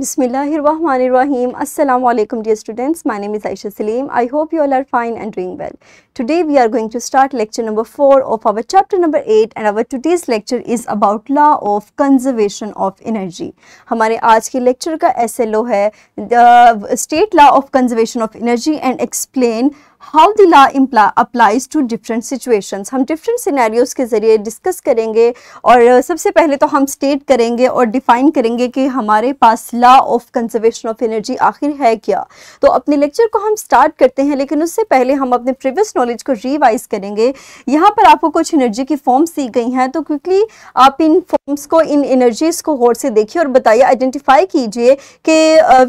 Bismillahirrahmanirrahim. Assalamu alaikum dear students. My name is Aisha Salim. I hope you all are fine and doing well. Today we are going to start lecture number 4 of our chapter number 8 and our today's lecture is about law of conservation of energy. हमारे आज के lecture SLO है the uh, state law of conservation of energy and explain how the law applies to different situation हम different scenarios के ज़रिए discuss करेंगे और सबसे पहले तो हम स्टेट करेंगे और डिफाइन करेंगे कि हमारे पास law of conservation of energy आखिर है क्या तो अपने लेक्चर को हम स्टार्ट करते हैं लेकिन उससे पहले हम अपने प्रीवियस नॉलेज को रिवाइज करेंगे यहाँ पर आपको कुछ एनर्जी की फॉर्म्स दी गई हैं तो क्विकली आप इन फॉर्म्स को इन एनर्जीज को गौर से देखिए और बताइए आइडेंटिफाई कीजिए कि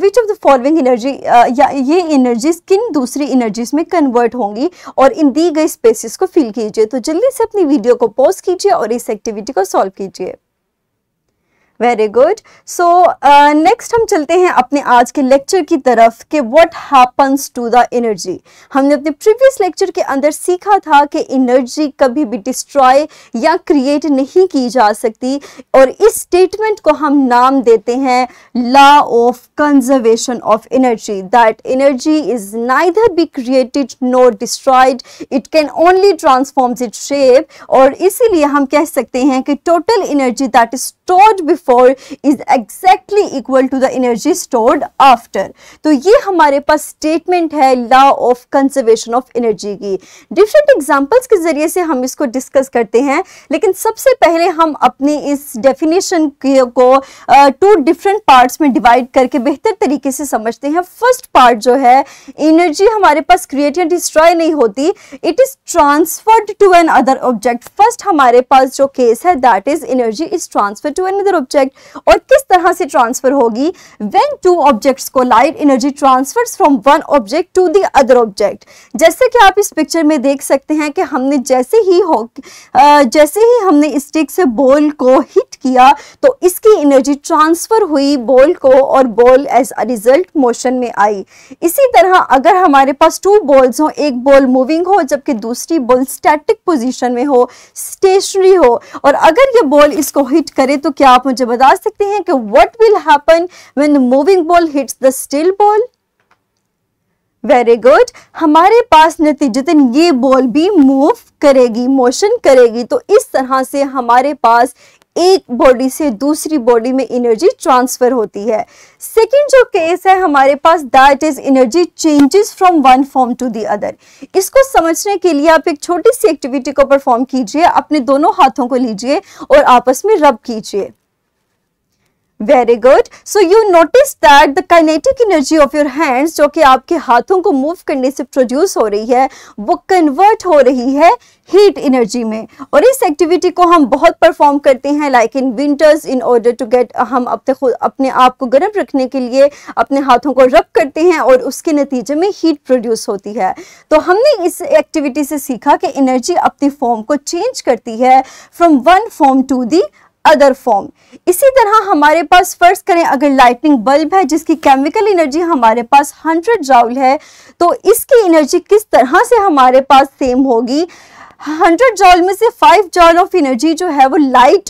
which of the following energy या ये एनर्जीज किन दूसरी एनर्जीज में कन कन्वर्ट होंगी और इन दी गई स्पेसिस को फिल कीजिए तो जल्दी से अपनी वीडियो को पॉज कीजिए और इस एक्टिविटी को सॉल्व कीजिए वेरी गुड सो नेक्स्ट हम चलते हैं अपने आज के लेक्चर की तरफ कि what happens to the energy हमने अपने प्रीवियस लेक्चर के अंदर सीखा था कि एनर्जी कभी भी डिस्ट्रॉय या क्रिएट नहीं की जा सकती और इस स्टेटमेंट को हम नाम देते हैं law of conservation of energy that energy is neither be created no destroyed it can only transforms it shape और इसीलिए हम कह सकते हैं कि total energy that is stored before is exactly equal to the energy stored after तो ये हमारे पास स्टेटमेंट है law of conservation of energy की डिफरेंट एग्जाम्पल्स के जरिए से हम इसको डिस्कस करते हैं लेकिन सबसे पहले हम अपनी इस डेफिनेशन को टू डिफरेंट पार्ट्स में डिवाइड करके बेहतर तरीके से समझते हैं फर्स्ट पार्ट जो है एनर्जी हमारे पास क्रिएट या डिस्ट्रॉय नहीं होती it is transferred to an other object first हमारे पास जो केस है that is energy is transfer to another object और किस तरह से ट्रांसफर होगी व्हेन टू ऑब्जेक्ट्स को light energy transfers from one object to the other object जैसे कि आप इस पिक्चर में देख सकते हैं कि हमने जैसे ही हो जैसे ही हमने स्टिक से बॉल को हिट किया तो इसकी एनर्जी ट्रांसफर हुई बॉल को और ball as a result motion में आई इसी तरह अगर हमारे पास टू बॉल्स हो एक बॉल मूविंग हो जबकि दूसरी बॉल स्टैटिक पोजीशन में हो स्टेशनरी हो और अगर ये बॉल इसको हिट करे तो क्या आप मुझे बता सकते हैं कि what will happen when moving ball hits the still ball very good हमारे पास नतीजतन ये बॉल भी मूव करेगी मोशन करेगी तो इस तरह से हमारे पास एक बॉडी से दूसरी बॉडी में एनर्जी ट्रांसफ़र होती है सेकंड जो केस है हमारे पास that is energy changes from one form to the other इसको समझने के लिए आप एक छोटी सी एक्टिविटी को परफॉर्म कीजिए अपने दोनों हाथों को लीजिए और आपस में रब कीजिए very good so you notice that the kinetic energy of your hands जो कि आपके हाथों को मूव करने से प्रोड्यूस हो रही है वो कन्वर्ट हो रही है हीट एनर्जी में और इस एक्टिविटी को हम बहुत परफॉर्म करते हैं like in winters in order to get हम अपने खुद अपने आप को गर्म रखने के लिए अपने हाथों को रब करते हैं और उसके नतीजे में हीट प्रोड्यूस होती है तो हमने इस एक्टिविटी से सीखा कि एनर्जी अपनी फॉर्म को चेंज करती है from one form to the other form इसी तरह हमारे पास फर्ज करें अगर लाइटनिंग बल्ब है जिसकी केमिकल एनर्जी हमारे पास 100 जाउल है तो इसकी एनर्जी किस तरह से हमारे पास सेम होगी 100 जॉल में से 5 जॉल ऑफ एनर्जी जो है वो लाइट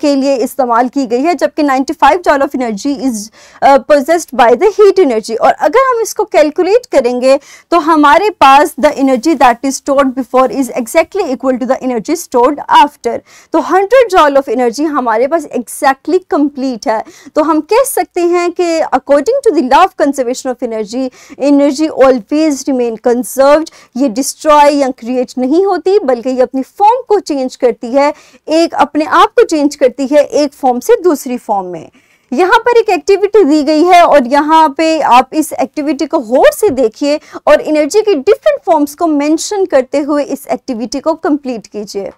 के लिए इस्तेमाल की गई है जबकि 95 joule of energy is possessed by the heat energy और अगर हम इसको कैलकुलेट करेंगे तो हमारे पास the energy that is stored before is exactly equal to the energy stored after तो 100 जॉल ऑफ एनर्जी हमारे पास एग्जैक्टली exactly कंप्लीट है तो हम कह सकते हैं कि according to the law of conservation of energy energy always remain conserve ये डिस्ट्रॉय या क्रिएट नहीं होती बल्कि ये अपनी फॉर्म को चेंज करती है एक अपने आप को चेंज करती है एक फॉर्म से दूसरी फॉर्म में यहाँ पर एक एक्टिविटी दी गई है और यहाँ पे आप इस एक्टिविटी को गौर से देखिए और एनर्जी के डिफरेंट फॉर्म्स को मेंशन करते हुए इस एक्टिविटी को कंप्लीट कीजिए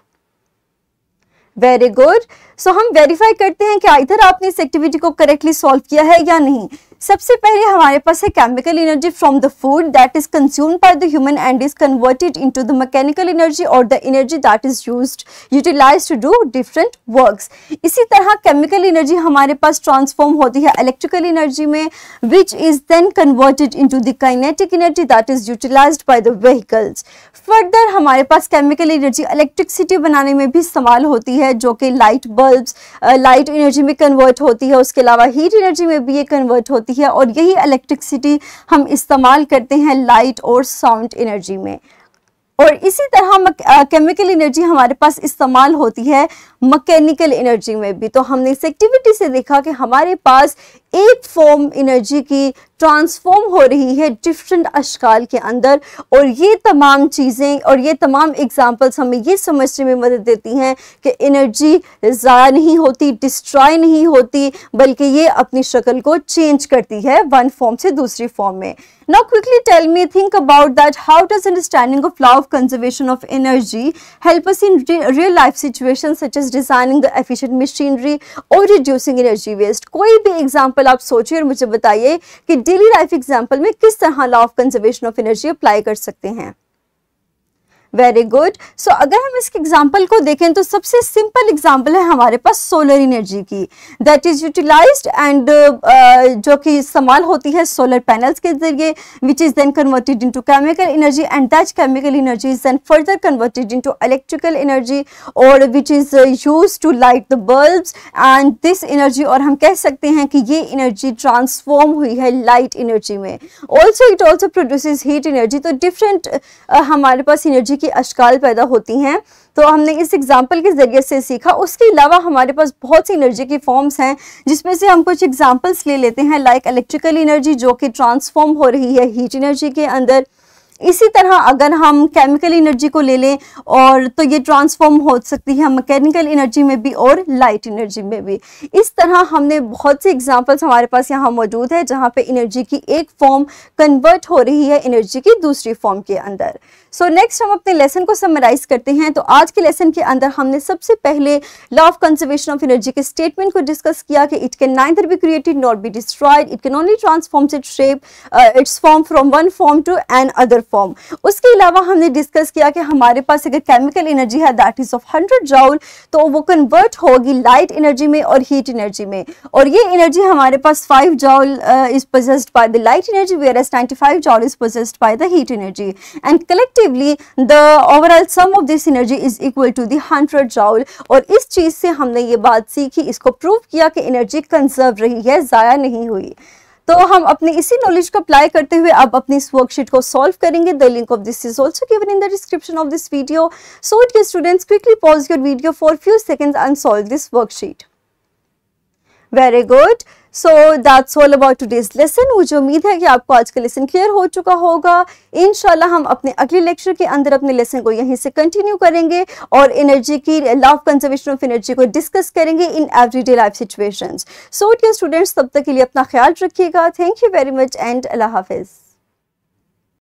वेरी गुड सो हम वेरीफाई करते हैं कि इधर आपने इस एक्टिविटी को करेक्टली सॉल्व किया है या नहीं सबसे पहले हमारे पास है chemical energy from the food that is consume by the human and is converted into the mechanical energy और the energy that is used utilized to do different works इसी तरह केमिकल एनर्जी हमारे पास ट्रांसफॉर्म होती है electrical energy में which is then converted into the kinetic energy that is utilize by the vehicles further हमारे पास chemical energy electricity बनाने में भी इस्तेमाल होती है जो कि लाइट बल्ब लाइट एनर्जी में कन्वर्ट होती है उसके अलावा हीट एनर्जी में भी ये कन्वर्ट होती होती है और यही इलेक्ट्रिकसिटी हम इस्तेमाल करते हैं लाइट और साउंड एनर्जी में और इसी तरह केमिकल एनर्जी हमारे पास इस्तेमाल होती है मकैनिकल एनर्जी में भी तो हमने इस एक्टिविटी से देखा कि हमारे पास एक फॉर्म एनर्जी की ट्रांसफॉर्म हो रही है डिफरेंट अशकाल के अंदर और ये तमाम चीज़ें और ये तमाम एग्ज़ाम्पल्स हमें ये समझने में मदद देती हैं कि एनर्जी ज़ाया नहीं होती डिस्ट्रॉय नहीं होती बल्कि ये अपनी शक्ल को चेंज करती है वन फॉर्म से दूसरी फॉर्म में now quickly tell me think about that how does understanding of law of conservation of energy help us in re real life situations such as designing the efficient machinery or reducing energy waste कोई भी example आप सोचिए और मुझे बताइए कि daily life example में किस तरह law of conservation of energy apply कर सकते हैं वेरी गुड सो अगर हम इसके एग्जाम्पल को देखें तो सबसे सिंपल एग्जाम्पल है हमारे पास सोलर एनर्जी की दैट इज़ यूटिलाइज एंड जो कि इस्तेमाल होती है सोलर पैनल्स के जरिए which is then converted into chemical energy and that chemical energy is then further converted into electrical energy और which is use to light the bulbs and this energy और हम कह सकते हैं कि ये एनर्जी ट्रांसफॉर्म हुई है लाइट एनर्जी में also it also produce heat energy तो डिफरेंट uh, हमारे पास एनर्जी की अशकाल पैदा होती हैं तो हमने इस एग्ज़ाम्पल के ज़रिए से सीखा उसके अलावा हमारे पास बहुत सी एनर्जी की फॉर्म्स हैं जिसमें से हम कुछ एग्ज़ाम्पल्स ले लेते हैं लाइक इलेक्ट्रिकल एनर्जी जो कि ट्रांसफॉर्म हो रही है हीट एनर्जी के अंदर इसी तरह अगर हम केमिकल एनर्जी को ले लें और तो ये ट्रांसफॉर्म हो सकती है मैकेनिकल एनर्जी में भी और लाइट एनर्जी में भी इस तरह हमने बहुत से एग्जांपल्स हमारे पास यहाँ मौजूद है जहाँ पे एनर्जी की एक फॉर्म कन्वर्ट हो रही है एनर्जी की दूसरी फॉर्म के अंदर सो so, नेक्स्ट हम अपने लेसन को समराइज करते हैं तो आज के लेसन के अंदर हमने सबसे पहले law of conservation of energy के स्टेटमेंट को डिस्कस किया कि it can neither be created not be destroyed it can only transforms it shape its form from one form to an other form उसके अलावा हमने डिस्कस किया कि हमारे पास अगर केमिकल एनर्जी है that is of hundred joule तो वो कन्वर्ट होगी लाइट एनर्जी में और हीट एनर्जी में और ये एनर्जी हमारे पास five joule is possessed by the light energy whereas ninety five joule is possessed by the heat energy and collectively the overall sum of this energy is equal to the hundred joule और इस चीज़ से हमने ये बात सीखी इसको prove किया कि एनर्जी कंजर्व रही है ज़ाया नहीं हुई तो हम अपने इसी नॉलेज को अप्लाई करते हुए अब अपनी इस वर्कशीट को सॉल्व करेंगे the link of this is also given in the description of this video so it के students quickly pause your video for few seconds and solve this worksheet very good so that's all about today's lesson मुझे उम्मीद है कि आपको आज का lesson clear हो चुका होगा इन हम अपने अगले लेक्चर के अंदर अपने लेसन को यहीं से कंटिन्यू करेंगे और एनर्जी की लव कंजर्वेशन ऑफ एनर्जी को डिस्कस करेंगे in everyday life situations so dear students तब तक के लिए अपना ख्याल रखिएगा thank you very much and अल्लाह हाफिज़